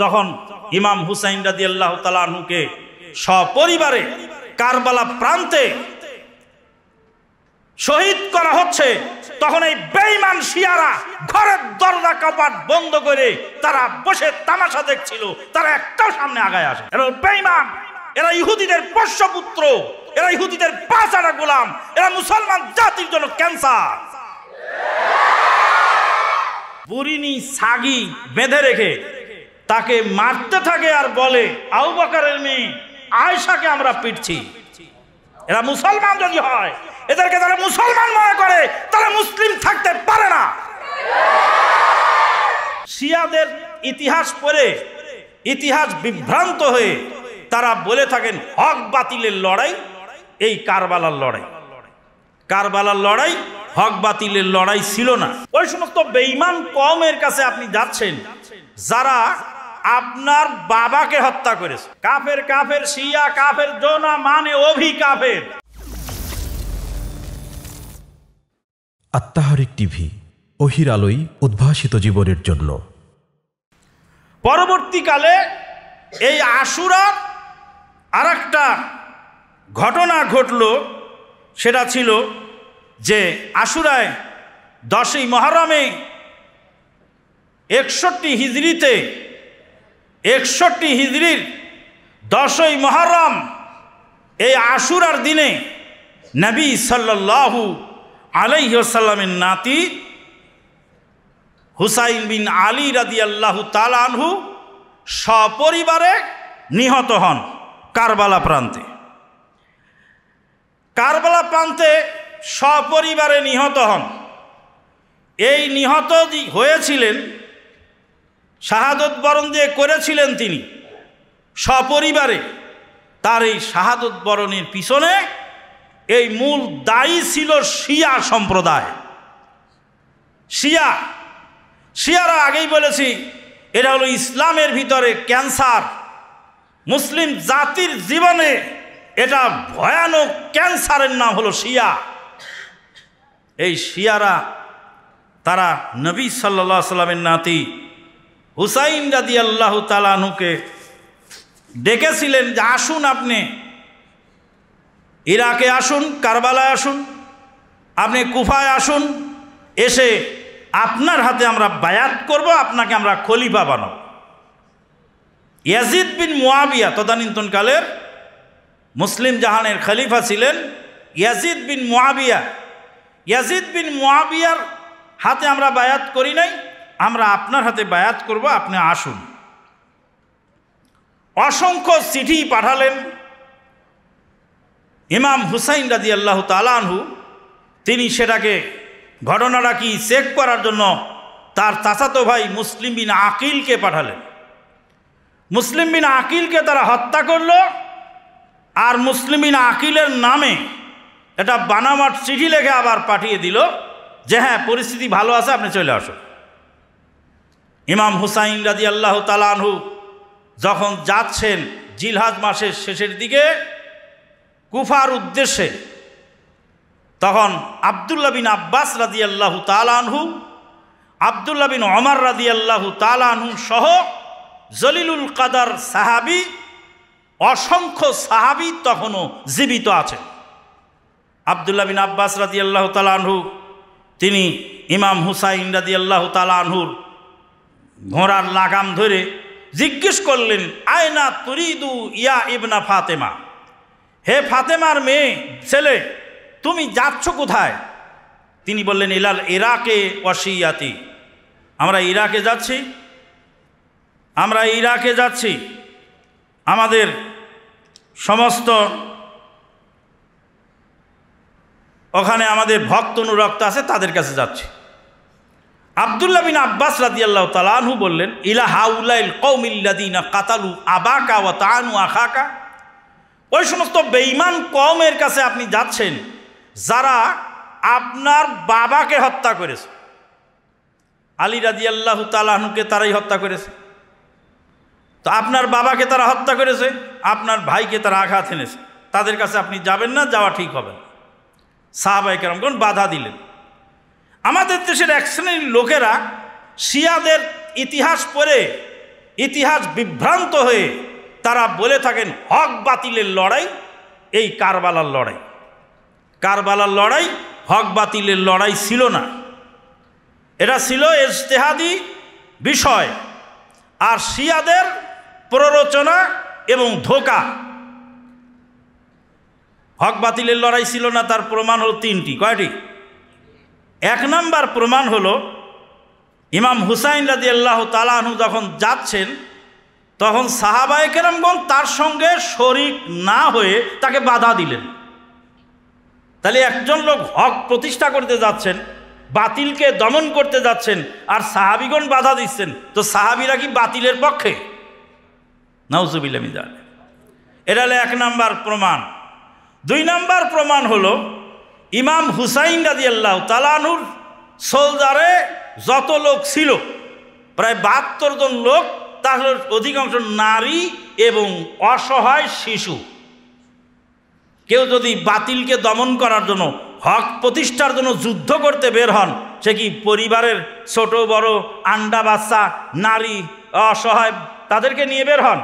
যখন ইমাম হুসাইন রাজি আল্লাহ তালুকে সপরিবারে কারবালা প্রান্তে শহীদ করা হচ্ছে তখন এই বেইমান শিয়ারা ঘরের দরজা কপাট বন্ধ করে তারা বসে তামাশা দেখছিল তারা একটাও সামনে আগায় আসে এরা বেইমান এরা ইহুদিদের পোষ্যপুত্র এরা ইহুদিদের পাঁচারা গোলাম এরা মুসলমান জাতির জন্য ক্যান্সার বুরিনি সাগি বেঁধে রেখে তাকে মারতে থাকে আর বলে আউ বাকারের মেয়ে আয়সাকে আমরা পিটছি এরা মুসলমান যদি হয় এদেরকে তারা মুসলমান মনে করে তারা মুসলিম থাকতে পারে না শিয়াদের ইতিহাস পড়ে ইতিহাস বিভ্রান্ত হয়ে তারা বলে থাকেন হক বাতিলের লড়াই এই কারবালার লড়াই কারবালার লড়াই হক বাতিলের লড়াই ছিল না ওই সমস্ত বেইমান কমের কাছে আপনি যাচ্ছেন যারা আপনার বাবাকে হত্যা করেছে কাফের কাফের শিয়া কাফের জোনা মানে অভি কাফের আত্মাহারিক টিভি অহির আলোই উদ্ভাসিত জীবনের জন্য পরবর্তীকালে এই আশুরার আর একটা ঘটনা ঘটল সেটা ছিল যে আশুরায় দশই মহরমে একষট্টি হিজড়িতে একষট্টি হিজড়ির দশই মহরম এই আশুরার দিনে নবী সাল্লু আলাইহসাল্লামের নাতি হুসাইন বিন আলী রাদি আল্লাহ তালানহু সপরিবারে নিহত হন কারবালা প্রান্তে কারবালা প্রান্তে সপরিবারে নিহত হন এই নিহত হয়েছিলেন শাহাদত বরণ দিয়ে করেছিলেন তিনি সপরিবারে তার এই শাহাদত বরণের পিছনে এই মূল দায়ী ছিল শিয়া সম্প্রদায় শিয়া শিয়ারা আগেই বলেছি এটা হলো ইসলামের ভিতরে ক্যান্সার মুসলিম জাতির জীবনে এটা ভয়ানক ক্যান্সারের নাম হলো শিয়া এই শিয়ারা তারা নবী সাল্লা সাল্লামের নাতি হুসাইন রাজি আল্লাহ তালানুকে ডেকেছিলেন যে আসুন আপনি ইরাকে আসুন কারবালায় আসুন আপনি কুফায় আসুন এসে আপনার হাতে আমরা বায়াত করব আপনাকে আমরা খলিফা বানাব ইয়াজিদ বিন মুয়াবিয়া তদানীন্তনকালের মুসলিম জাহানের খলিফা ছিলেন Yazid bin Muawiya Yazid bin মুয়াবিয়ার হাতে আমরা বায়াত করি নাই আমরা আপনার হাতে বায়াত করব আপনি আসুন অসংখ্য চিঠি পাঠালেন ইমাম হুসাইন রাজি আল্লাহ তালানহু তিনি সেটাকে ঘটনাটা কি চেক করার জন্য তার চাচাতো ভাই মুসলিম বিন আকিলকে পাঠালেন মুসলিম বিন আকিলকে তারা হত্যা করল আর মুসলিম বিন আকিলের নামে এটা বানামাট চিঠি লেখে আবার পাঠিয়ে দিল যে হ্যাঁ পরিস্থিতি ভালো আছে আপনি চলে আসুন ইমাম হুসাইন রাজি আল্লাহ তালানহু যখন যাচ্ছেন জিলহাজ মাসের শেষের দিকে কুফার উদ্দেশ্যে তখন আবদুল্লা বিন আব্বাস রাজি আল্লাহ তালানহু আবদুল্লা বিন অমর রাজি আল্লাহ তালানহু সহ জলিলুল কাদার সাহাবি অসংখ্য সাহাবি তখনও জীবিত আছেন আবদুল্লা বিন আব্বাস রাজি আল্লাহ তালানহু তিনি ইমাম হুসাইন রাজি আল্লাহ তালানহুর ঘোড়ার লাগাম ধরে জিজ্ঞেস করলেন আয়না তুরিদু ইয়া ইবনা ফাতেমা হে ফাতেমার মেয়ে ছেলে তুমি যাচ্ছ কোথায় তিনি বললেন ইলাল ইরাকে অসিয়াতি আমরা ইরাকে যাচ্ছি আমরা ইরাকে যাচ্ছি আমাদের সমস্ত ওখানে আমাদের ভক্ত অনুরক্ত আছে তাদের কাছে যাচ্ছি আবদুল্লা বিন আব্বাস রাজি আল্লাহ তালু বললেন ইলা হাউলাইল কৌমিল্লাদিনা কাতালু আবাকা ও তানু আখাকা ওই সমস্ত বেইমান কমের কাছে আপনি যাচ্ছেন যারা আপনার বাবাকে হত্যা করেছে আলী রাজি আল্লাহ তালাহনুকে তারাই হত্যা করেছে তো আপনার বাবাকে তারা হত্যা করেছে আপনার ভাইকে তারা আঘাত এনেছে তাদের কাছে আপনি যাবেন না যাওয়া ঠিক হবে না সাহাবাহিকেরামগণ বাধা দিলেন আমাদের দেশের এক শ্রেণীর লোকেরা শিয়াদের ইতিহাস পড়ে ইতিহাস বিভ্রান্ত হয়ে তারা বলে থাকেন হক বাতিলের লড়াই এই কারবালার লড়াই কারবালার লড়াই হক বাতিলের লড়াই ছিল না এটা ছিল ইজতেহাদি বিষয় আর শিয়াদের প্ররোচনা এবং ধোকা হক বাতিলের লড়াই ছিল না তার প্রমাণ হল তিনটি কয়টি এক নাম্বার প্রমাণ হলো ইমাম হুসাইন রাজি আল্লাহ তালাহু যখন যাচ্ছেন তখন সাহাবায় কেরামগণ তার সঙ্গে শরিক না হয়ে তাকে বাধা দিলেন তাহলে একজন লোক হক প্রতিষ্ঠা করতে যাচ্ছেন বাতিলকে দমন করতে যাচ্ছেন আর সাহাবিগণ বাধা দিচ্ছেন তো সাহাবিরা কি বাতিলের পক্ষে নওজুবিল্লামিদার এটা হলো এক নাম্বার প্রমাণ দুই নাম্বার প্রমাণ হলো ইমাম হুসাইন রাজি আল্লাহ তালানুর সোলদারে যত লোক ছিল প্রায় বাহাত্তর জন লোক তার অধিকাংশ নারী এবং অসহায় শিশু কেউ যদি বাতিলকে দমন করার জন্য হক প্রতিষ্ঠার জন্য যুদ্ধ করতে বের হন সে কি পরিবারের ছোট বড় আন্ডা বাচ্চা নারী অসহায় তাদেরকে নিয়ে বের হন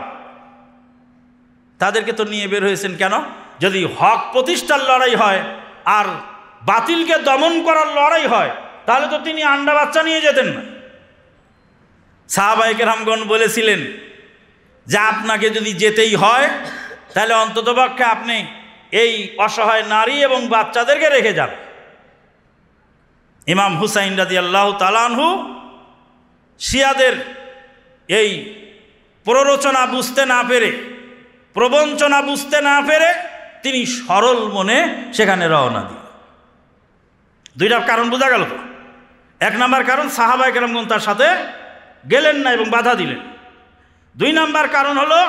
তাদেরকে তো নিয়ে বের হয়েছেন কেন যদি হক প্রতিষ্ঠার লড়াই হয় আর বাতিলকে দমন করার লড়াই হয় তাহলে তো তিনি আন্ডা বাচ্চা নিয়ে যেতেন না সাহাবাইকে রামগণ বলেছিলেন যে আপনাকে যদি যেতেই হয় তাহলে অন্ততপক্ষে আপনি এই অসহায় নারী এবং বাচ্চাদেরকে রেখে যান ইমাম হুসাইন রাজি আল্লাহ তালানহু শিয়াদের এই প্ররোচনা বুঝতে না পেরে প্রবঞ্চনা বুঝতে না পেরে তিনি সরল মনে সেখানে রওনা দিল দুইটা কারণ বোঝা গেল তো এক নাম্বার কারণ সাহাবাই কেরামগুন তার সাথে গেলেন না এবং বাধা দিলেন দুই নাম্বার কারণ হলো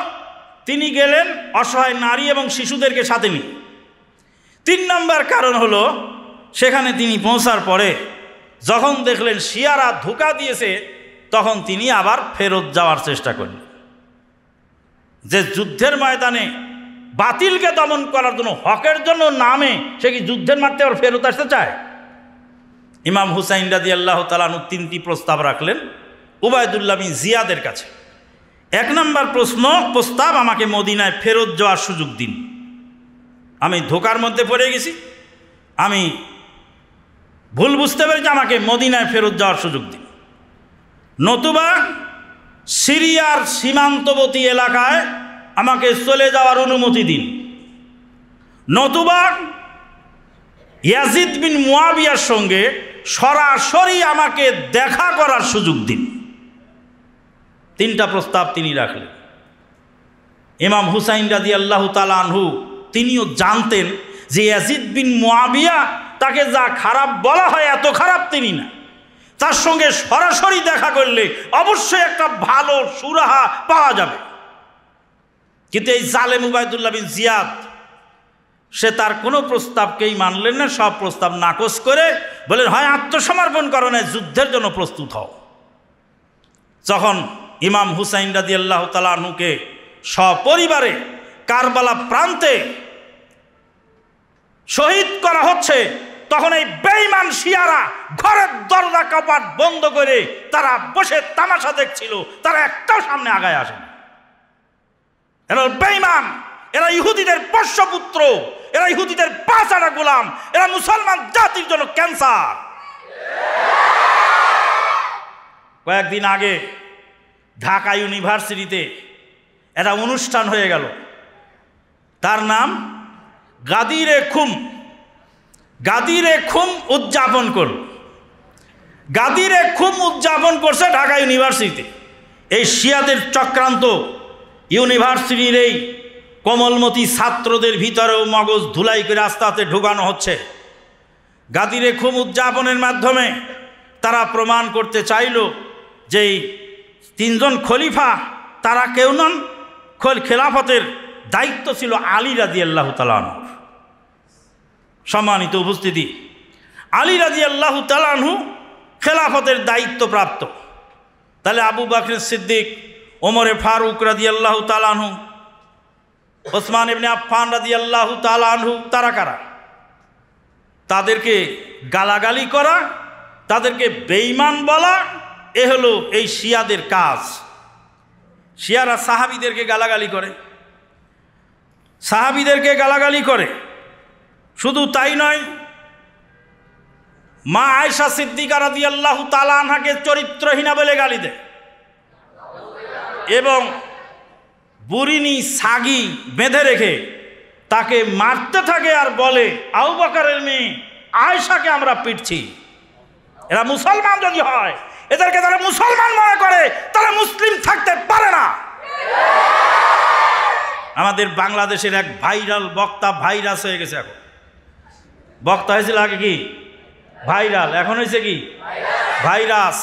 তিনি গেলেন অসহায় নারী এবং শিশুদেরকে সাথে নিয়ে তিন নাম্বার কারণ হলো সেখানে তিনি পৌঁছার পরে যখন দেখলেন শিয়ারা ধোকা দিয়েছে তখন তিনি আবার ফেরত যাওয়ার চেষ্টা করলেন যে যুদ্ধের ময়দানে বাতিলকে দমন করার জন্য হকের জন্য নামে সে কি যুদ্ধের মারতে আবার ফেরত আসতে চায় ইমাম হুসাইন রাজি আল্লাহ তালানু তিনটি প্রস্তাব রাখলেন উবায়দুল্লাহ জিয়াদের কাছে এক নম্বর প্রশ্ন প্রস্তাব আমাকে মদিনায় ফেরত যাওয়ার সুযোগ দিন আমি ধোকার মধ্যে পড়ে গেছি আমি ভুল বুঝতে পেরেছি আমাকে মদিনায় ফেরত যাওয়ার সুযোগ দিন নতুবা সিরিয়ার সীমান্তবর্তী এলাকায় আমাকে চলে যাওয়ার অনুমতি দিন নতুবা ইয়াজিদ বিন মুয়াবিয়ার সঙ্গে সরাসরি আমাকে দেখা করার সুযোগ দিন তিনটা প্রস্তাব তিনি রাখলেন ইমাম হুসাইন রাজি আল্লাহ আনহু তিনিও জানতেন যে ইয়াজিদ বিন মুয়াবিয়া তাকে যা খারাপ বলা হয় এত খারাপ তিনি না তার সঙ্গে সরাসরি দেখা করলে অবশ্যই একটা ভালো সুরাহা পাওয়া যাবে কিন্তু এই জালেম উবায়দুল্লাহ বিন জিয়াদ সে তার কোনো প্রস্তাবকেই মানলেন না সব প্রস্তাব নাকচ করে বলেন হয় আত্মসমর্পণ করো না যুদ্ধের জন্য প্রস্তুত হও যখন ইমাম হুসাইন রাজি আল্লাহ তালুকে সপরিবারে কারবালা প্রান্তে শহীদ করা হচ্ছে তখন এই বেইমান শিয়ারা ঘরের দরজা কপাট বন্ধ করে তারা বসে তামাশা দেখছিল তারা একটাও সামনে আগায় আসেনি এরা বেঈমান এরা ইহুদিদের পোষ্যপুত্র এরা ইহুদিদের পাঁচাটা গোলাম এরা মুসলমান জাতির জন্য ক্যান্সার কয়েকদিন আগে ঢাকা ইউনিভার্সিটিতে একটা অনুষ্ঠান হয়ে গেল তার নাম গাদিরে খুম গাদিরে খুম উদযাপন করল গাদিরে খুম উদযাপন করছে ঢাকা ইউনিভার্সিটিতে এই শিয়াদের চক্রান্ত ইউনিভার্সিটির এই কমলমতি ছাত্রদের ভিতরেও মগজ ধুলাই করে রাস্তাতে ঢুকানো হচ্ছে গাদিরে খুব উদযাপনের মাধ্যমে তারা প্রমাণ করতে চাইল যে তিনজন খলিফা তারা কেউ নন খেলাফতের দায়িত্ব ছিল আলী রাজি আল্লাহ তালানহুর সম্মানিত উপস্থিতি আলী রাজি আল্লাহ তালানহু খেলাফতের দায়িত্বপ্রাপ্ত তাহলে আবু বাকরের সিদ্দিক ওমরে ফারুক রাজি আল্লাহ তালানহু ওসমান এমনি আফান রাজি আল্লাহ তালানহু তারা কারা তাদেরকে গালাগালি করা তাদেরকে বেইমান বলা এ হলো এই শিয়াদের কাজ শিয়ারা সাহাবিদেরকে গালাগালি করে সাহাবিদেরকে গালাগালি করে শুধু তাই নয় মা আয়সা সিদ্দিকারা আল্লাহ তালা আনহাকে চরিত্রহীনা বলে গালি দেয় এবং বুরিনি সাগি বেঁধে রেখে তাকে মারতে থাকে আর বলে আউ বাকারের মেয়ে আয়সাকে আমরা পিটছি এরা মুসলমান যদি হয় এদেরকে তারা মুসলমান মনে করে তারা মুসলিম থাকতে পারে না আমাদের বাংলাদেশের এক ভাইরাল বক্তা ভাইরাস হয়ে গেছে এখন বক্তা হয়েছিল আগে কি ভাইরাল এখন হয়েছে কি ভাইরাস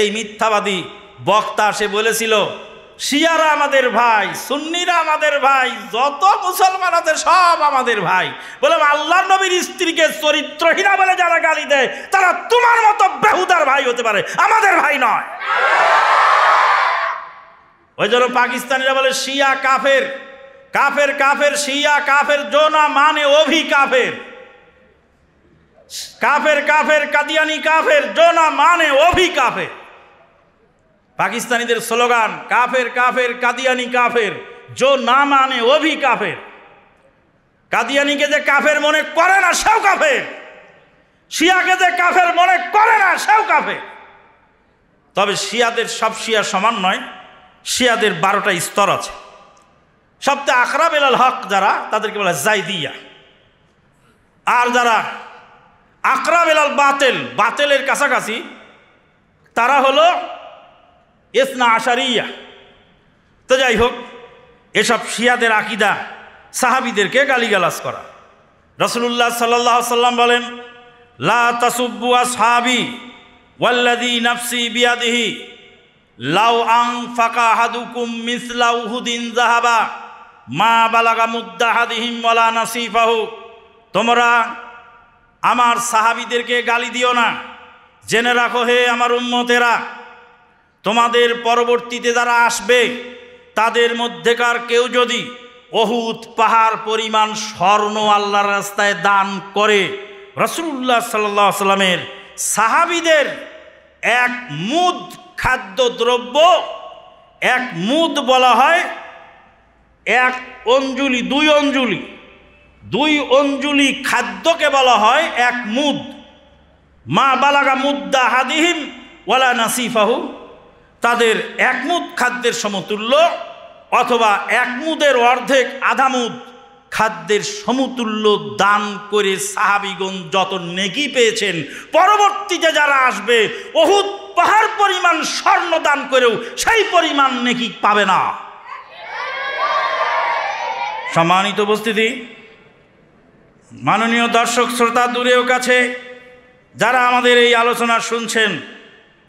এই মিথ্যাবাদী বক্তা সে বলেছিল শিয়ারা আমাদের ভাই সুন্নিরা আমাদের ভাই যত মুসলমান আছে সব আমাদের ভাই বললাম আল্লাহ নবীর স্ত্রীকে চরিত্রহীনা বলে যারা গালি দেয় তারা তোমার মতো বেহুদার ভাই হতে পারে আমাদের ভাই নয় ওই জন্য পাকিস্তানিরা বলে শিয়া কাফের কাফের কাফের শিয়া কাফের জোনা মানে অভি কাফের কাফের কাফের কাদিয়ানি কাফের জোনা মানে অভি কাফের পাকিস্তানিদের স্লোগান কাফের কাফের কাদিয়ানি কাফের জো না মানে ও ভি কাফের কাদিয়ানিকে যে কাফের মনে করে না সেও কাফের শিয়াকে যে কাফের মনে করে না সেও কাফের তবে শিয়াদের সব শিয়া সমান নয় শিয়াদের বারোটা স্তর আছে সবচেয়ে আখরা বেলাল হক যারা তাদেরকে বলা জাইদিয়া আর যারা আখরা বেলাল বাতেল বাতেলের কাছাকাছি তারা হলো এসনা আশারিয়া তো যাই হোক এসব শিয়াদের আকিদা সাহাবিদেরকে গালিগালাস করা রসুল্লাহ সাল্লাহ সাল্লাম বলেন লা তাসুব্বু আসহাবি ওয়াল্লাদি নাফসি বিয়াদিহি লাউ আং ফাকা হাদুকুম মিসলা উহুদিন জাহাবা মা বালাগা মুদ্দা হাদিহিম ওয়ালা নাসিফাহু তোমরা আমার সাহাবিদেরকে গালি দিও না জেনে রাখো হে আমার উম্মতেরা তোমাদের পরবর্তীতে যারা আসবে তাদের মধ্যেকার কেউ যদি অহুত পাহাড় পরিমাণ স্বর্ণ আল্লাহর রাস্তায় দান করে রসুল্লাহ সাল্লাহ সাল্লামের সাহাবিদের এক মুদ খাদ্য দ্রব্য এক মুদ বলা হয় এক অঞ্জুলি দুই অঞ্জুলি দুই অঞ্জুলি খাদ্যকে বলা হয় এক মুদ মা বালাগা মুদ্দা হাদিহিম ওয়ালা নাসিফাহু তাদের একমুদ খাদ্যের সমতুল্য অথবা একমুদের অর্ধেক আধামুদ খাদ্যের সমতুল্য দান করে সাহাবিগণ যত নেকি পেয়েছেন পরবর্তীতে যারা আসবে বহুত পাহাড় পরিমাণ স্বর্ণ দান করেও সেই পরিমাণ নেকি পাবে না সম্মানিত উপস্থিতি মাননীয় দর্শক শ্রোতা দূরেও কাছে যারা আমাদের এই আলোচনা শুনছেন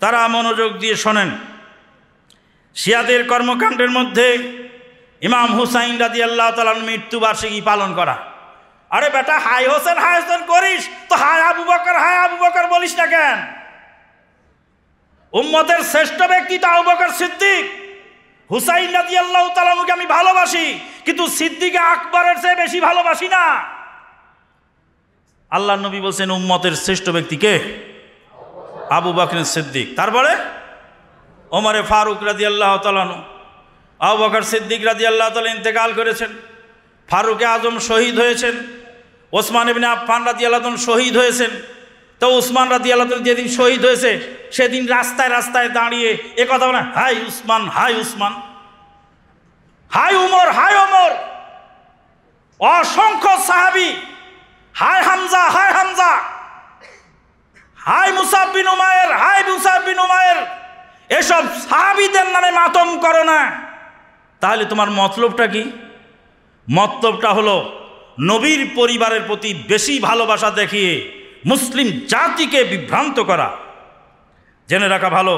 তারা মনোযোগ দিয়ে শোনেন শিয়াদের কর্মকাণ্ডের মধ্যে ইমাম হুসাইন রাজি আল্লাহ তালার মৃত্যুবার্ষিকী পালন করা আরে বেটা হাই হোসেন হাই হোসেন করিস তো হায় আবু বকর হায় আবু বকর বলিস না কেন উম্মতের শ্রেষ্ঠ ব্যক্তি তো আবু বকর সিদ্দিক হুসাইন রাজি আল্লাহ তালানুকে আমি ভালোবাসি কিন্তু সিদ্দিকে আকবরের চেয়ে বেশি ভালোবাসি না আল্লাহ নবী বলছেন উম্মতের শ্রেষ্ঠ ব্যক্তিকে আবু বকরের সিদ্দিক তারপরে ওমরে ফারুক রাজি আল্লাহ তালানো আবু বকর সিদ্দিক রাজি আল্লাহ তালা ইন্তেকাল করেছেন ফারুকে আজম শহীদ হয়েছেন ওসমান এমনি আফান রাজি আল্লাহ শহীদ হয়েছেন তো উসমান রাজি আল্লাহ যেদিন শহীদ হয়েছে সেদিন রাস্তায় রাস্তায় দাঁড়িয়ে এ কথা বলে হাই উসমান হাই উসমান হাই উমর হাই ওমর অসংখ্য সাহাবি হাই হামজা হাই হামজা হাই মুসাফিন উমায়ের হাই মুসাফিন উমায়ের এসব সাহাবিদের নামে মাতম করো না তাহলে তোমার মতলবটা কি মতলবটা হলো নবীর পরিবারের প্রতি বেশি ভালোবাসা দেখিয়ে মুসলিম জাতিকে বিভ্রান্ত করা জেনে রাখা ভালো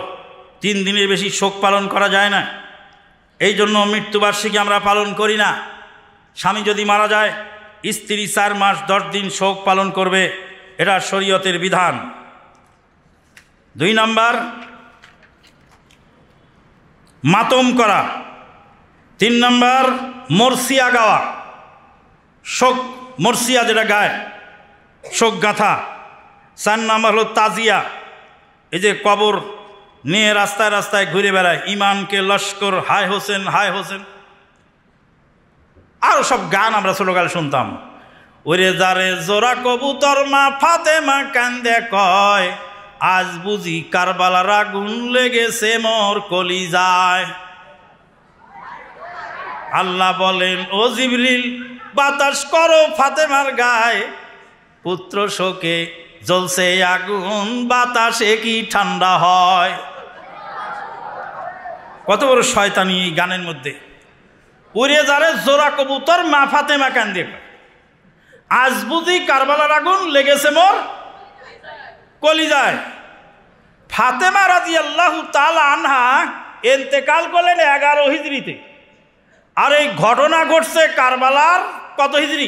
তিন দিনের বেশি শোক পালন করা যায় না এই জন্য মৃত্যুবার্ষিকী আমরা পালন করি না স্বামী যদি মারা যায় স্ত্রী চার মাস দশ দিন শোক পালন করবে এটা শরীয়তের বিধান দুই নাম্বার মাতম করা তিন নম্বর মর্সিয়া গাওয়া শোক মর্সিয়া যেটা গায় শোক গাথা চার নাম্বার হলো তাজিয়া এই যে কবর নিয়ে রাস্তায় রাস্তায় ঘুরে বেড়ায় ইমামকে লস্কর হায় হোসেন হায় হোসেন আরও সব গান আমরা ছোটকালে শুনতাম ওরে দারে জোরা কবুতর মা ফাতে মা কান্দে কয় আজ বুঝি কারবালার আগুন লেগেছে মর কলি যায় আল্লাহ বলেন ও জিবরিল বাতাস করো ফাতেমার গায়ে পুত্র শোকে জ্বলছে আগুন বাতাসে কি ঠান্ডা হয় কত বড় শয়তানি এই গানের মধ্যে উড়ে যারে জোড়া কবুতর মা ফাতেমা কান্দে আজ বুঝি কারবালার আগুন লেগেছে মোর কলিজায় ফাতেমা রাজি আল্লাহ তাল আনহা এন্তেকাল করলেন এগারো হিজড়িতে আর এই ঘটনা ঘটছে কারবালার কত হিজড়ি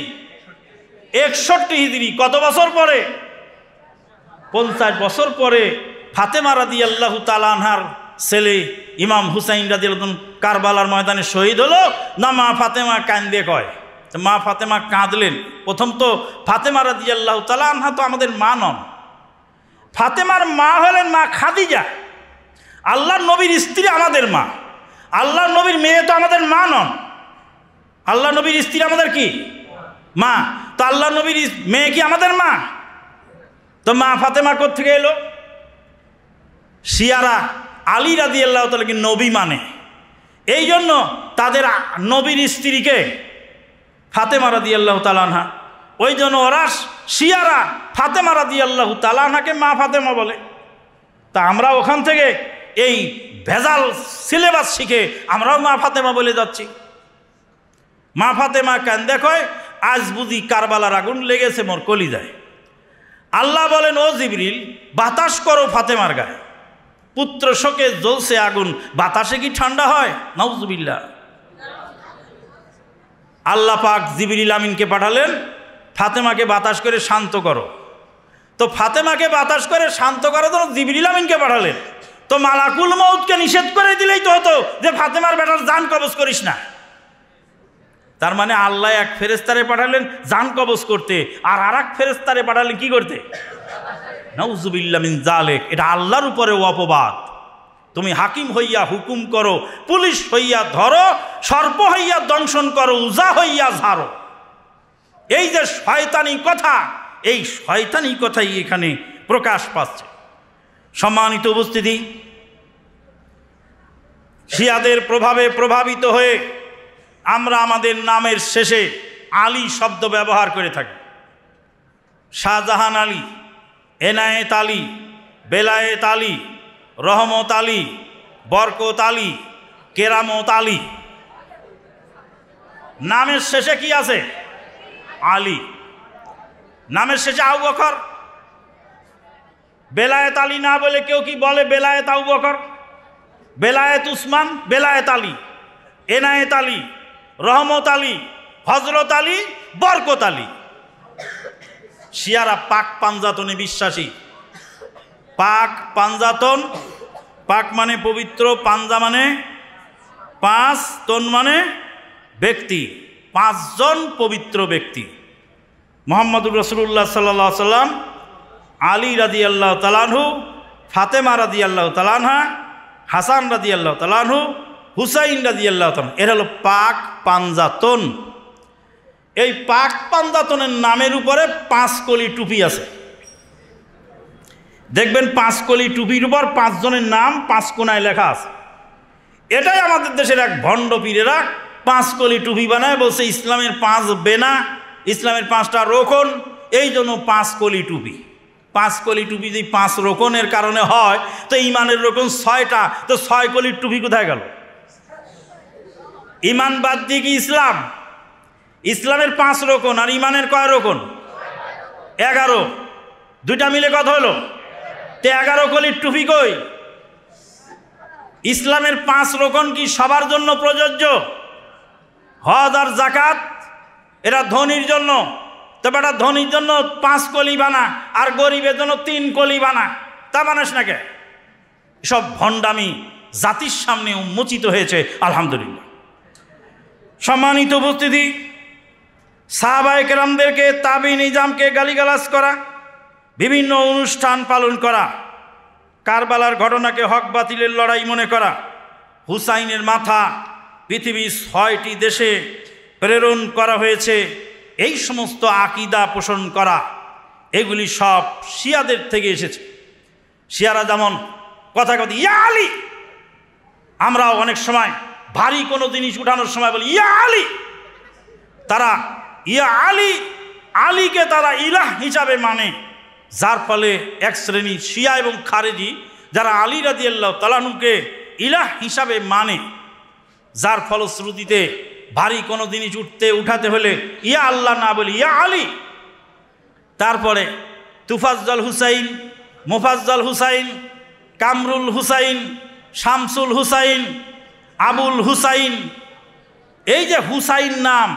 একষট্টি হিজড়ি কত বছর পরে পঞ্চাশ বছর পরে ফাতেমা রাদি আল্লাহ আনহার ছেলে ইমাম হুসাইন রাজি কারবালার ময়দানে শহীদ হলো না মা ফাতেমা কান্দে কয় মা ফাতেমা কাঁদলেন প্রথম তো ফাতেমা রাজি আল্লাহ আনহা তো আমাদের মা নন ফাতেমার মা হলেন মা খাদিজা আল্লাহ নবীর স্ত্রী আমাদের মা আল্লাহ নবীর মেয়ে তো আমাদের মা নন আল্লাহ নবীর স্ত্রী আমাদের কি মা তো আল্লাহ নবীর মেয়ে কি আমাদের মা তো মা ফাতেমা থেকে এলো শিয়ারা আলী রাজি আল্লাহ তালাকে নবী মানে এই জন্য তাদের নবীর স্ত্রীকে ফাতেমা রাজি আল্লাহ তালানহা ওই জন্য ওরা শিয়ারা ফাতেমা রাদি আল্লাহ নাকে মা ফাতেমা বলে তা আমরা ওখান থেকে এই ভেজাল সিলেবাস শিখে আমরাও মা ফাতেমা বলে যাচ্ছি মা ফাতেমা কেন কয় আজ বুঝি কারবালার আগুন লেগেছে মোর যায় আল্লাহ বলেন ও জিবরিল বাতাস করো ফাতেমার গায়ে পুত্র শোকে জ্বলছে আগুন বাতাসে কি ঠান্ডা হয় নজবিল্লা আল্লাহ পাক জিবরিল আমিনকে পাঠালেন ফাতেমাকে বাতাস করে শান্ত করো তো ফাতেমাকে বাতাস করে শান্ত করার জন্য জিবরিল পাঠালেন তো মালাকুল মৌতকে নিষেধ করে দিলেই তো হতো যে ফাতেমার বেটার যান কবজ করিস না তার মানে আল্লাহ এক ফেরেস্তারে পাঠালেন যান কবজ করতে আর আর এক ফেরেস্তারে পাঠালেন কি করতে নৌজুবিল্লামিন জালেক এটা আল্লাহর উপরে অপবাদ তুমি হাকিম হইয়া হুকুম করো পুলিশ হইয়া ধরো সর্প হইয়া দংশন করো উজা হইয়া ঝাড়ো এই যে শয়তানি কথা এই শয়তানি কথাই এখানে প্রকাশ পাচ্ছে সম্মানিত উপস্থিতি শিয়াদের প্রভাবে প্রভাবিত হয়ে আমরা আমাদের নামের শেষে আলী শব্দ ব্যবহার করে থাকি শাহজাহান আলী এনায়েত আলী বেলায়েত আলী রহমত আলী বরকত আলী কেরামত আলী নামের শেষে কি আছে আলী নামের শেষে আউ বকর বেলায়েত আলী না বলে কেউ কি বলে বেলায়েত আউ বকর বেলায়েত উসমান বেলায়েত আলী এনায়েত আলী রহমত আলী হজরত আলী বরকত আলী শিয়ারা পাক পাঞ্জাতনে বিশ্বাসী পাক পাঞ্জাতন পাক মানে পবিত্র পাঞ্জা মানে পাঁচ তন মানে ব্যক্তি পাঁচজন পবিত্র ব্যক্তি মোহাম্মদুর রসুল্লাহ সাল্লা সাল্লাম আলী রাদি আল্লাহ তালানহু ফাতেমা রাজি আল্লাহ তালানহা হাসান রাজি আল্লাহ তালানহু হুসাইন রাজি আল্লাহ তালান এর হলো পাক পাঞ্জাতন এই পাক পাঞ্জাতনের নামের উপরে পাঁচ কলি টুপি আছে দেখবেন পাঁচ কলি টুপির উপর পাঁচজনের নাম পাঁচ কোনায় লেখা আছে এটাই আমাদের দেশের এক ভণ্ড পীরেরা পাঁচ কলি টুপি বানায় বলছে ইসলামের পাঁচ বেনা ইসলামের পাঁচটা রোকন এই জন্য পাঁচ কলি টুপি পাঁচ কলি টুপি যদি পাঁচ রোকনের কারণে হয় তো ইমানের রোকন ছয়টা তো ছয় কলির টুপি কোথায় গেল ইমান বাদ দিয়ে কি ইসলাম ইসলামের পাঁচ রোকন আর ইমানের কয় রোকন এগারো দুইটা মিলে কথা হলো তে এগারো কলির টুপি কই ইসলামের পাঁচ রোকন কি সবার জন্য প্রযোজ্য হজ আর জাকাত এরা ধনির জন্য তবে এটা ধনির জন্য পাঁচ কলি বানা আর গরিবের জন্য তিন কলি বানা তা মানুষ নাকি সব ভণ্ডামি জাতির সামনে উন্মোচিত হয়েছে আলহামদুলিল্লাহ সম্মানিত উপস্থিতি সাহবায়কেরামদেরকে তাবি নিজামকে গালিগালাজ করা বিভিন্ন অনুষ্ঠান পালন করা কারবালার ঘটনাকে হক বাতিলের লড়াই মনে করা হুসাইনের মাথা পৃথিবীর ছয়টি দেশে প্রেরণ করা হয়েছে এই সমস্ত আকিদা পোষণ করা এগুলি সব শিয়াদের থেকে এসেছে শিয়ারা যেমন কথা কথা ইয়া আমরাও অনেক সময় ভারী কোনো জিনিস উঠানোর সময় বলি ইয়া আলী তারা ইয়া আলী আলীকে তারা ইলাহ হিসাবে মানে যার ফলে এক শ্রেণী শিয়া এবং খারেজি যারা আলী রাজিয়াল্লাহ তালানুকে ইলাহ হিসাবে মানে যার ফলশ্রুতিতে ভারী কোনো জিনিস উঠতে উঠাতে হলে ইয়া আল্লাহ না বলি ইয়া আলী তারপরে তুফাজ্জল হুসাইন মোফাজ্জল হুসাইন কামরুল হুসাইন শামসুল হুসাইন আবুল হুসাইন এই যে হুসাইন নাম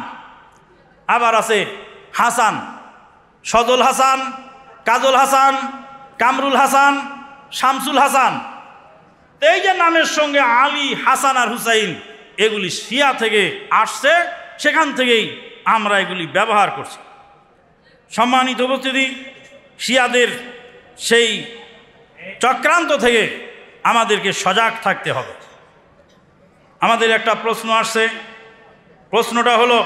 আবার আছে হাসান সজল হাসান কাজল হাসান কামরুল হাসান শামসুল হাসান এই যে নামের সঙ্গে আলী হাসান আর হুসাইন এগুলি শিয়া থেকে আসছে সেখান থেকেই আমরা এগুলি ব্যবহার করছি সম্মানিত উপস্থিতি শিয়াদের সেই চক্রান্ত থেকে আমাদেরকে সজাগ থাকতে হবে আমাদের একটা প্রশ্ন আসছে প্রশ্নটা হলো